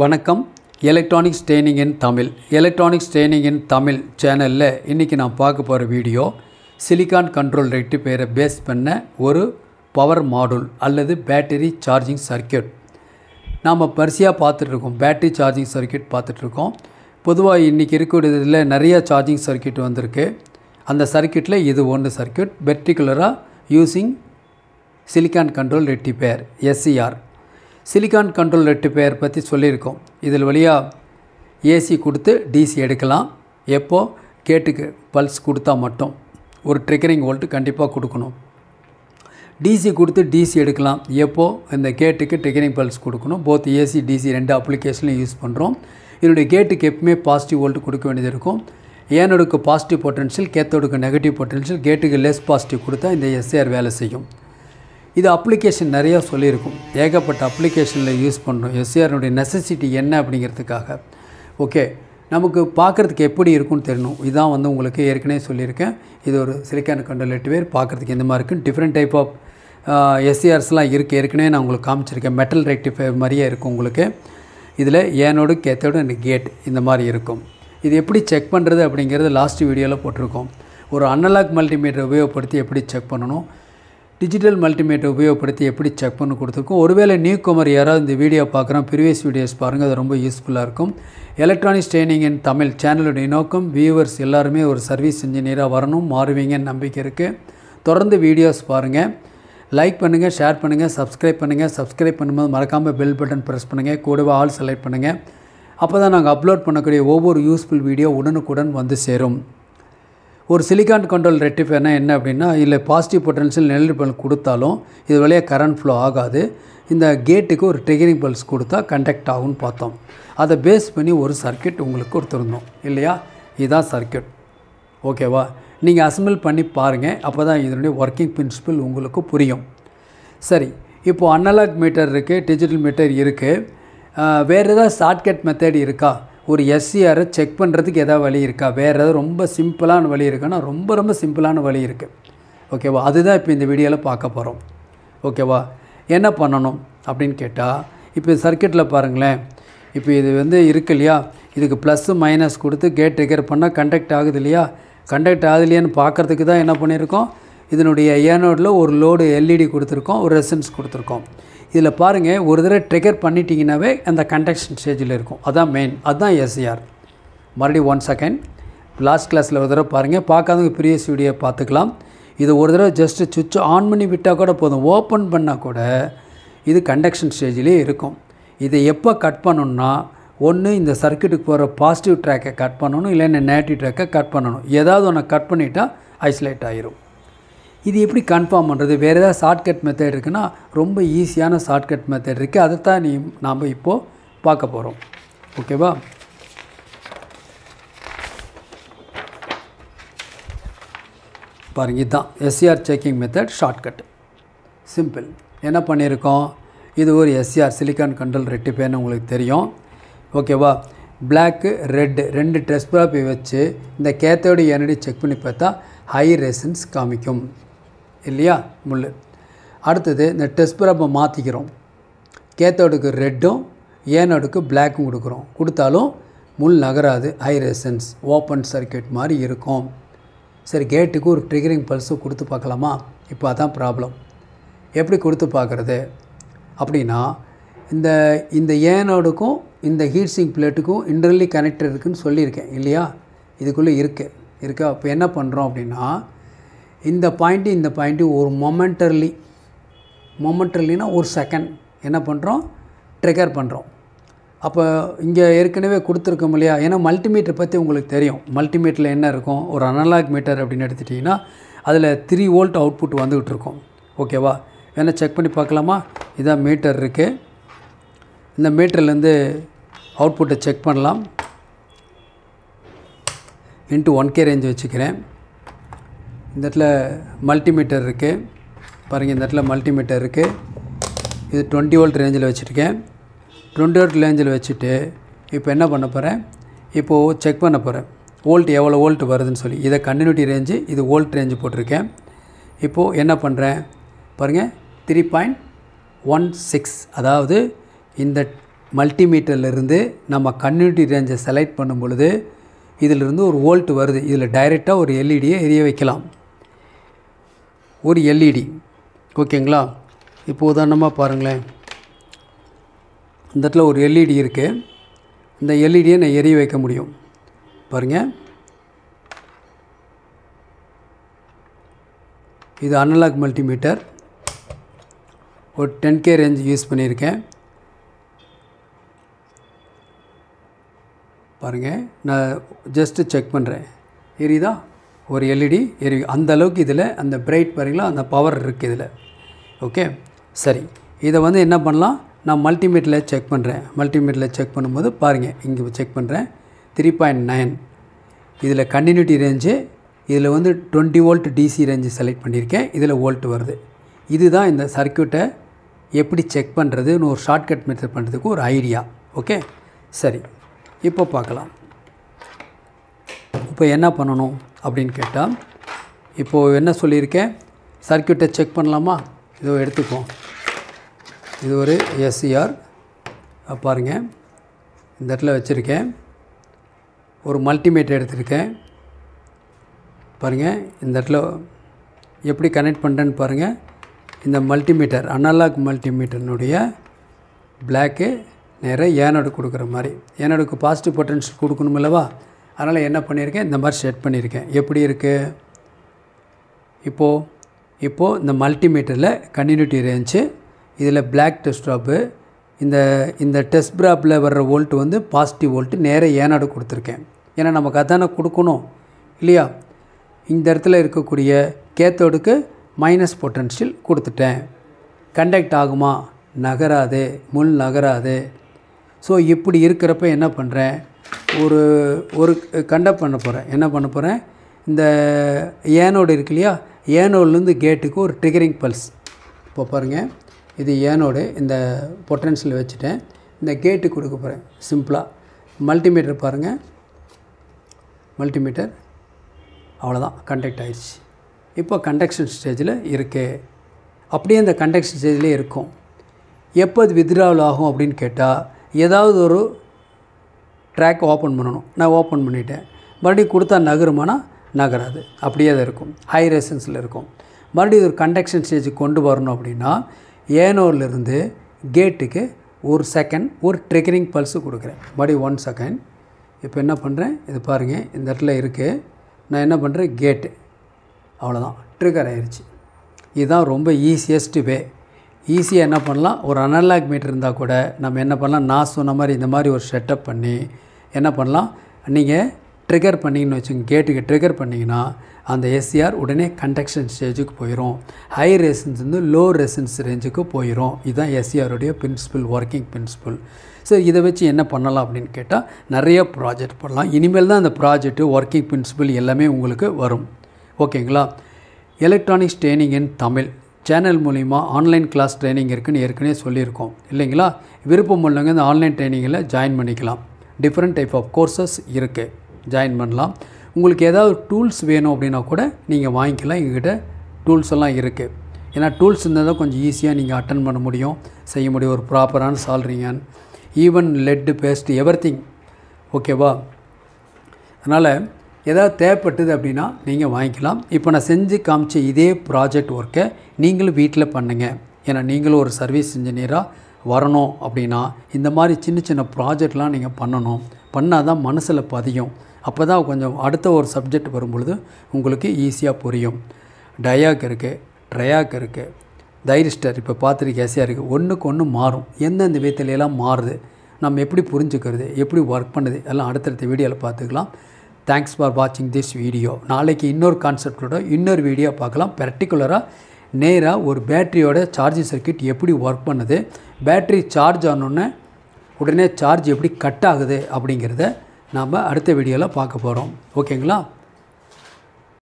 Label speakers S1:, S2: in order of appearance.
S1: வணக்கம் electronics training in Tamil electronics training in Tamil சேனலில் இன்றைக்கி நான் பார்க்க போகிற வீடியோ சிலிக்கான் கண்ட்ரோல் ரெக்டி பேரை பேஸ் பண்ண ஒரு பவர் மாடுல் அல்லது பேட்டரி சார்ஜிங் சர்க்கியூட் நாம் பரிசையாக பார்த்துட்ருக்கோம் பேட்டரி சார்ஜிங் சர்க்கியூட் பார்த்துட்ருக்கோம் பொதுவாக இன்றைக்கி இருக்கக்கூடியதில் நிறைய சார்ஜிங் சர்க்கியூட் வந்திருக்கு அந்த சர்க்கியூட்டில் இது ஒன்று சர்க்கியூட் பெர்டிகுலராக using silicon control rectifier SCR silicon control red பேர் பற்றி சொல்லியிருக்கோம் இதில் வழியாக ஏசி கொடுத்து டிசி எடுக்கலாம் எப்போது கேட்டுக்கு பல்ஸ் கொடுத்தா மட்டும் ஒரு ட்ரிக்கரிங் வோல்ட்டு கண்டிப்பாக கொடுக்கணும் டிசி கொடுத்து டிசி எடுக்கலாம் எப்போது இந்த கேட்டுக்கு ட்ரிக்கரிங் பல்ஸ் கொடுக்கணும் போத் ஏசி டிசி ரெண்டு அப்ளிகேஷனையும் யூஸ் பண்ணுறோம் இதனுடைய கேட்டுக்கு எப்பவுமே பாசிட்டிவ் வோல்ட்டு கொடுக்க வேண்டியது இருக்கும் ஏனோடுக்கு பாசிட்டிவ் பொட்டன்ஷியல் கேத்தோடுக்கு நெகட்டிவ் பொட்டன்ஷியல் கேட்டுக்கு லெஸ் பாசிட்டிவ் கொடுத்தா இந்த எஸ்ஏஆர் வேலை செய்யும் இது அப்ளிகேஷன் நிறையா சொல்லியிருக்கும் ஏகப்பட்ட அப்ளிகேஷனில் யூஸ் பண்ணுறோம் எஸ்சிஆர்னுடைய நெசசிட்டி என்ன அப்படிங்கிறதுக்காக ஓகே நமக்கு பார்க்குறதுக்கு எப்படி இருக்கும்னு தெரியணும் இதுதான் வந்து உங்களுக்கு ஏற்கனவே சொல்லியிருக்கேன் இது ஒரு சிலிக்கான எட்டு பேர் பார்க்குறதுக்கு இந்த மாதிரி இருக்குது டிஃப்ரெண்ட் டைப் ஆஃப் எஸ்சிஆர்ஸ்லாம் இருக்குது ஏற்கனவே நான் உங்களுக்கு காமிச்சிருக்கேன் மெட்டல் ரெக்டிஃபை மாதிரியே இருக்கும் உங்களுக்கு இதில் ஏனோடு கேத்தோடு அண்ட் கேட் இந்த மாதிரி இருக்கும் இது எப்படி செக் பண்ணுறது அப்படிங்கிறது லாஸ்ட் வீடியோவில் போட்டிருக்கோம் ஒரு அனலாக் மல்டிமீட்டர் உபயோகப்படுத்தி எப்படி செக் பண்ணணும் டிஜிட்டல் மல்டிமீட்டர் உபயோகப்படுத்தி எப்படி செக் பண்ணி கொடுத்துருக்கோம் ஒருவேளை நியூ குமர் யாராவது இந்த வீடியோ பார்க்குறோம் ப்ரீவியஸ் வீடியோஸ் பாருங்கள் அது ரொம்ப யூஸ்ஃபுல்லாக இருக்கும் எலக்ட்ரானிக்ஸ் ட்ரைனிங் இன் தமிழ் சேனலுடைய நோக்கம் வியூவர்ஸ் எல்லாருமே ஒரு சர்வீஸ் இன்ஜினியராக வரணும் மாறுவீங்கன்னு நம்பிக்கை இருக்குது தொடர்ந்து வீடியோஸ் பாருங்கள் லைக் பண்ணுங்கள் ஷேர் பண்ணுங்கள் சப்ஸ்கிரைப் பண்ணுங்கள் சப்ஸ்கிரைப் பண்ணும்போது மறக்காமல் பெல் பட்டன் ப்ரெஸ் பண்ணுங்கள் கூடவே ஆல் செலக்ட் பண்ணுங்கள் அப்போ தான் நாங்கள் அப்லோட் பண்ணக்கூடிய ஒவ்வொரு யூஸ்ஃபுல் வீடியோ உடனுக்குடன் வந்து சேரும் ஒரு சிலிக்கான் கண்ட்ரோல் ரெக்டிஃபையர்னால் என்ன அப்படின்னா இல்லை பாசிட்டிவ் பொட்டன்ஷியல் நெல் பல் கொடுத்தாலும் இது வழியாக கரண்ட் ஃப்ளோ ஆகாது இந்த கேட்டுக்கு ஒரு ட்ரிகரிங் பல்ஸ் கொடுத்தா கண்டக்ட் ஆகும்னு பார்த்தோம் அதை பேஸ் பண்ணி ஒரு சர்க்கியூட் உங்களுக்கு கொடுத்துருந்தோம் இல்லையா இதுதான் சர்க்கியூட் ஓகேவா நீங்கள் அசம்பிள் பண்ணி பாருங்கள் அப்போ தான் இதனுடைய ஒர்க்கிங் பிரின்சிபிள் உங்களுக்கு புரியும் சரி இப்போது அனலாக் மீட்டர் இருக்குது டிஜிட்டல் மீட்டர் இருக்குது வேறு ஏதாவது ஷார்ட்கட் மெத்தட் இருக்கா ஒரு எஸ்சிஆரை செக் பண்ணுறதுக்கு எதாவது வழி இருக்கா வேறு ஏதாவது ரொம்ப சிம்பிளான வழி இருக்குன்னா ரொம்ப ரொம்ப சிம்பிளான வழி இருக்குது ஓகேவா அதுதான் இப்போ இந்த வீடியோவில் பார்க்க போகிறோம் ஓகேவா என்ன பண்ணணும் அப்படின்னு கேட்டால் இப்போ சர்க்கியூட்டில் பாருங்களேன் இப்போ இது வந்து இருக்கு இல்லையா இதுக்கு ப்ளஸ்ஸு மைனஸ் கொடுத்து கேட் ரிக்கர் பண்ணால் கண்டக்ட் ஆகுது இல்லையா கண்டக்ட் இல்லையான்னு பார்க்குறதுக்கு தான் என்ன பண்ணியிருக்கோம் இதனுடைய ஏனோடில் ஒரு லோடு எல்இடி e கொடுத்துருக்கோம் ஒரு ரெசன்ஸ் கொடுத்துருக்கோம் இதில் பாருங்கள் ஒரு தடவை ட்ரிகர் பண்ணிட்டீங்கன்னாவே அந்த கண்டக்ஷன் ஸ்டேஜில் இருக்கும் அதுதான் மெயின் அதுதான் எஸ்சிஆர் மறுபடியும் ஒன் செகண்ட் லாஸ்ட் கிளாஸில் ஒரு தடவை பாருங்கள் பார்க்காதவங்க ப்ரீவியஸ் வீடியோ பார்த்துக்கலாம் இது ஒரு தடவை ஜஸ்ட்டு சுவிட்ச் ஆன் பண்ணி விட்டால் கூட போதும் ஓப்பன் பண்ணால் கூட இது கண்டக்ஷன் ஸ்டேஜ்லேயே இருக்கும் இதை எப்போ கட் பண்ணணும்னா ஒன்று இந்த சர்க்கியூட்டுக்கு போகிற பாசிட்டிவ் ட்ராக்கை கட் பண்ணணும் இல்லைன்னா நேட்டிவ் ட்ராக்கை கட் பண்ணணும் ஏதாவது ஒன்று கட் பண்ணிட்டால் ஐசோலேட் ஆகிரும் இது எப்படி கன்ஃபார்ம் பண்ணுறது வேறு ஏதாவது ஷார்ட்கட் மெத்தட் இருக்குன்னா ரொம்ப ஈஸியான ஷார்ட்கட் மெத்தட் இருக்குது அதை தான் நீ நாம் இப்போது பார்க்க போகிறோம் ஓகேவா பாருங்க இதுதான் SCR checking method shortcut simple என்ன பண்ணியிருக்கோம் இது ஒரு எஸ்சிஆர் சிலிக்கான் கண்ட்ரோல் பேர்னு உங்களுக்கு தெரியும் ஓகேவா பிளாக்கு ரெட்டு ரெண்டு டெஸ்ட் வச்சு இந்த கேத்தோடு எனடி செக் பண்ணி பார்த்தா ஹை ரெசன்ஸ் காமிக்கும் இல்லையா முள் அடுத்தது இந்த டெஸ்ட் பிரப்பை மாற்றிக்கிறோம் கேத்தோடுக்கு ரெட்டும் ஏனோடுக்கு பிளாக்கும் கொடுக்குறோம் கொடுத்தாலும் முள் நகராது ஹை ரெசன்ஸ் ஓப்பன் சர்க்கியூட் மாதிரி இருக்கும் சரி கேட்டுக்கு ஒரு ட்ரிகரிங் பல்ஸும் கொடுத்து பார்க்கலாமா இப்போ அதான் ப்ராப்ளம் எப்படி கொடுத்து பார்க்குறது அப்படின்னா இந்த இந்த ஏனோடுக்கும் இந்த ஹீட் சிங் பிளேட்டுக்கும் இன்டர்லி கனெக்டட் இருக்குதுன்னு சொல்லியிருக்கேன் இல்லையா இதுக்குள்ளே இருக்குது இருக்குது அப்போ என்ன பண்ணுறோம் அப்படின்னா இந்த பாயிண்ட்டு இந்த பாயிண்ட்டு ஒரு மொமெண்டர்லி மொமெண்டர்லினா ஒரு செகண்ட் என்ன பண்ணுறோம் ட்ரிகர் பண்ணுறோம் அப்போ இங்கே ஏற்கனவே கொடுத்துருக்கோம் இல்லையா ஏன்னா மல்டிமீட்டர் பற்றி உங்களுக்கு தெரியும் மல்டிமீட்டரில் என்ன இருக்கும் ஒரு அனலாக் மீட்டர் அப்படின்னு எடுத்துட்டிங்கன்னா அதில் த்ரீ வோல்ட் அவுட்புட் வந்துக்கிட்டு இருக்கும் ஓகேவா வேணால் செக் பண்ணி பார்க்கலாமா இதான் மீட்டர் இருக்குது இந்த மீட்டர்லேருந்து அவுட்புட்டை செக் பண்ணலாம் இன்ட்டு ஒன் கே ரேஞ்ச் வச்சுக்கிறேன் இந்த இடத்துல மல்டிமீட்டர் இருக்குது பாருங்கள் இந்த இடத்துல மல்டிமீட்டர் இருக்குது இது டுவெண்ட்டி வோல்ட் ரேஞ்சில் வச்சுருக்கேன் டுவெண்ட்டி வோல்ட் ரேஞ்சில் வச்சுட்டு இப்போ என்ன பண்ண போகிறேன் இப்போது செக் பண்ண போகிறேன் வோல்ட் எவ்வளோ வோல்ட் வருதுன்னு சொல்லி இதை கண்டினியூட்டி ரேஞ்சு இது வோல்ட் ரேஞ்சு போட்டிருக்கேன் இப்போது என்ன பண்ணுறேன் பாருங்கள் த்ரீ பாயிண்ட் ஒன் சிக்ஸ் அதாவது இந்த மல்டிமீட்டர்லேருந்து நம்ம கன்யூனிட்டி ரேஞ்சை செலக்ட் பண்ணும் பொழுது இதிலிருந்து ஒரு வோல்ட் வருது இதில் டைரெக்டாக ஒரு எல்இடியை e எரிய வைக்கலாம் ஒரு எல்இடி e ஓகேங்களா இப்போ உதாரணமாக பாருங்களேன் இந்த இடத்துல ஒரு எல்இடி e இருக்குது இந்த எல்இடியை e நான் எரிய வைக்க முடியும் பாருங்கள் இது அனலாக் மல்டிமீட்டர் ஒரு டென் கே ரேஞ்ச் யூஸ் பண்ணியிருக்கேன் பாருங்கள் நான் ஜஸ்ட்டு செக் பண்ணுறேன் எரியுதா ஒரு எல்இடி e எரி அந்த அளவுக்கு இதில் அந்த பிரைட் பாருங்களா அந்த பவர் இருக்குது இதில் ஓகே சரி இதை வந்து என்ன பண்ணலாம் நான் மல்டிமீட்டரில் செக் பண்ணுறேன் மல்டிமீட்டரில் செக் பண்ணும்போது பாருங்கள் இங்கே செக் பண்ணுறேன் த்ரீ பாயிண்ட் நைன் இதில் கண்டினியூட்டி ரேஞ்சு இதில் வந்து twenty volt DC range select பண்ணியிருக்கேன் இதில் வோல்ட் வருது இதுதான் இந்த சர்க்கியூட்டை எப்படி செக் பண்ணுறதுன்னு ஒரு ஷார்ட்கட் மெத்தட் பண்ணுறதுக்கு ஒரு ஐடியா ஓகே சரி இப்போ பார்க்கலாம் இப்போ என்ன பண்ணணும் அப்படின்னு கேட்டால் இப்போது என்ன சொல்லியிருக்கேன் சர்க்கியூட்டை செக் பண்ணலாமா இதோ எடுத்துப்போம் இது ஒரு எஸ்சிஆர் e பாருங்கள் இந்த இடத்துல வச்சுருக்கேன் ஒரு மல்டிமீட்டர் எடுத்திருக்கேன் பாருங்கள் இந்த இடத்துல எப்படி கனெக்ட் பண்ணுறேன்னு பாருங்கள் இந்த மல்டிமீட்டர் அனலாக் மல்டிமீட்டர்னுடைய பிளாக்கு நேராக ஏனோடு கொடுக்குற மாதிரி ஏனோடுக்கு பாசிட்டிவ் பொட்டன்ஷியல் கொடுக்கணும் இல்லைவா அதனால் என்ன பண்ணியிருக்கேன் இந்த மாதிரி செட் பண்ணியிருக்கேன் எப்படி இருக்குது இப்போது இப்போது இந்த மல்டிமீட்டரில் கண்டினியூட்டி ரேஞ்சு இதில் பிளாக் டெஸ்ட் ட்ராப்பு இந்த இந்த டெஸ்ட் ப்ராப்பில் வர்ற வோல்ட் வந்து பாசிட்டிவ் வோல்ட்டு நேராக ஏனாடு கொடுத்துருக்கேன் ஏன்னா நமக்கு அதானே கொடுக்கணும் இல்லையா இந்த இடத்துல இருக்கக்கூடிய கேத்தோடுக்கு மைனஸ் பொட்டன்ஷியல் கொடுத்துட்டேன் கண்டக்ட் ஆகுமா நகராது முள் நகராது ஸோ இப்படி இருக்கிறப்ப என்ன பண்ணுறேன் ஒரு ஒரு கண்டக்ட் பண்ண போகிறேன் என்ன பண்ண போகிறேன் இந்த ஏனோடு இருக்கு இல்லையா ஏனோட்லேருந்து கேட்டுக்கு ஒரு ட்ரிகரிங் பல்ஸ் இப்போ பாருங்கள் இது ஏனோடு இந்த பொட்டன்ஷியல் வச்சுட்டேன் இந்த கேட்டு கொடுக்க போகிறேன் சிம்பிளாக மல்டிமீட்டர் பாருங்கள் மல்டிமீட்டர் அவ்வளோதான் கண்டக்ட் ஆயிடுச்சு இப்போ கண்டக்ஷன் ஸ்டேஜில் இருக்குது அப்படியே அந்த கண்டக்ஷன் ஸ்டேஜ்லேயே இருக்கும் எப்போ அது வித்ராவல் ஆகும் அப்படின்னு கேட்டால் ஏதாவது ஒரு ட்ராக் ஓப்பன் பண்ணணும் நான் ஓப்பன் பண்ணிட்டேன் மறுபடியும் கொடுத்தா நகருமானா நகராது அப்படியே தான் இருக்கும் ஹை ரெசன்ஸில் இருக்கும் மறுபடியும் ஒரு கண்டக்ஷன் ஸ்டேஜுக்கு கொண்டு வரணும் அப்படின்னா ஏனோர்லேருந்து கேட்டுக்கு ஒரு செகண்ட் ஒரு ட்ரிகரிங் பல்ஸு கொடுக்குறேன் மறுபடியும் ஒன் செகண்ட் இப்போ என்ன பண்ணுறேன் இது பாருங்கள் இந்த இடத்துல இருக்குது நான் என்ன பண்ணுறேன் கேட்டு அவ்வளோதான் ட்ரிகர் ஆயிடுச்சு இதுதான் ரொம்ப ஈஸியஸ்ட் வே ஈஸியாக என்ன பண்ணலாம் ஒரு அனலாக் மீட்டர் இருந்தால் கூட நம்ம என்ன பண்ணலாம் நான் சொன்ன மாதிரி இந்த மாதிரி ஒரு செட்டப் பண்ணி என்ன பண்ணலாம் நீங்கள் ட்ரிகர் பண்ணிங்கன்னு வச்சுங்க கேட்டுக்கு ட்ரிகர் பண்ணிங்கன்னா அந்த எஸ்சிஆர் உடனே கண்டக்ஷன் ஸ்டேஜுக்கு போயிடும் ஹை ரெசன்ஸ் வந்து லோ ரெசன்ஸ் ரேஞ்சுக்கு போயிடும் இதுதான் எஸ்சிஆருடைய பிரின்சிபல் ஒர்க்கிங் பிரின்சிபல் சரி இதை வச்சு என்ன பண்ணலாம் அப்படின்னு கேட்டால் நிறைய ப்ராஜெக்ட் பண்ணலாம் இனிமேல் தான் அந்த ப்ராஜெக்ட்டு ஒர்க்கிங் பிரின்சிபல் எல்லாமே உங்களுக்கு வரும் ஓகேங்களா electronics training in Tamil channel மூலிமா ஆன்லைன் கிளாஸ் ட்ரைனிங் இருக்குதுன்னு ஏற்கனவே சொல்லியிருக்கோம் இல்லைங்களா விருப்பம் உள்ளவங்க இந்த ஆன்லைன் ட்ரைனிங்கில் ஜாயின் பண்ணிக்கலாம் டிஃப்ரெண்ட் டைப் ஆஃப் கோர்சஸ் இருக்குது ஜாயின் பண்ணலாம் உங்களுக்கு ஏதாவது டூல்ஸ் வேணும் அப்படின்னா கூட நீங்கள் வாங்கிக்கலாம் எங்ககிட்ட டூல்ஸ் எல்லாம் இருக்குது ஏன்னா டூல்ஸ் இருந்தால் தான் கொஞ்சம் ஈஸியாக நீங்கள் அட்டன் பண்ண முடியும் செய்ய முடியும் ஒரு ப்ராப்பரான சால்ரிங்கான் ஈவன் லெட்டு பேஸ்ட் எவ்ரி ஓகேவா அதனால் ஏதாவது தேவைப்பட்டது அப்படின்னா நீங்கள் வாங்கிக்கலாம் இப்போ நான் செஞ்சு காமிச்ச இதே ப்ராஜெக்ட் ஒர்க்கை நீங்களும் வீட்டில் பண்ணுங்கள் ஏன்னா நீங்களும் ஒரு சர்வீஸ் இன்ஜினியராக வரணும் அப்படின்னா இந்த மாதிரி சின்ன சின்ன ப்ராஜெக்ட்லாம் நீங்கள் பண்ணணும் பண்ணால் தான் மனசில் பதியும் அப்போ தான் கொஞ்சம் அடுத்த ஒரு சப்ஜெக்ட் வரும்பொழுது உங்களுக்கு ஈஸியாக புரியும் டயாக் இருக்குது ட்ரையாக் இருக்குது தைரிஸ்டர் இப்போ பார்த்துட்டு ஏசியாக இருக்குது ஒன்றுக்கு ஒன்று மாறும் எந்தெந்த விதத்துலலாம் மாறுது நம்ம எப்படி புரிஞ்சுக்கிறது எப்படி ஒர்க் பண்ணுது எல்லாம் அடுத்தடுத்த வீடியோவில் பார்த்துக்கலாம் தேங்க்ஸ் ஃபார் வாட்சிங் திஸ் வீடியோ நாளைக்கு இன்னொரு கான்செப்டோட இன்னொரு வீடியோ பார்க்கலாம் பர்டிகுலராக நேராக ஒரு பேட்டரியோட சார்ஜிங் சர்க்கியூட் எப்படி ஒர்க் பண்ணுது பேட்ரி சார்ஜ் ஆனோடனே உடனே சார்ஜ் எப்படி கட் ஆகுது அப்படிங்கிறத நாம் அடுத்த வீடியோவில் பார்க்க போகிறோம் ஓகேங்களா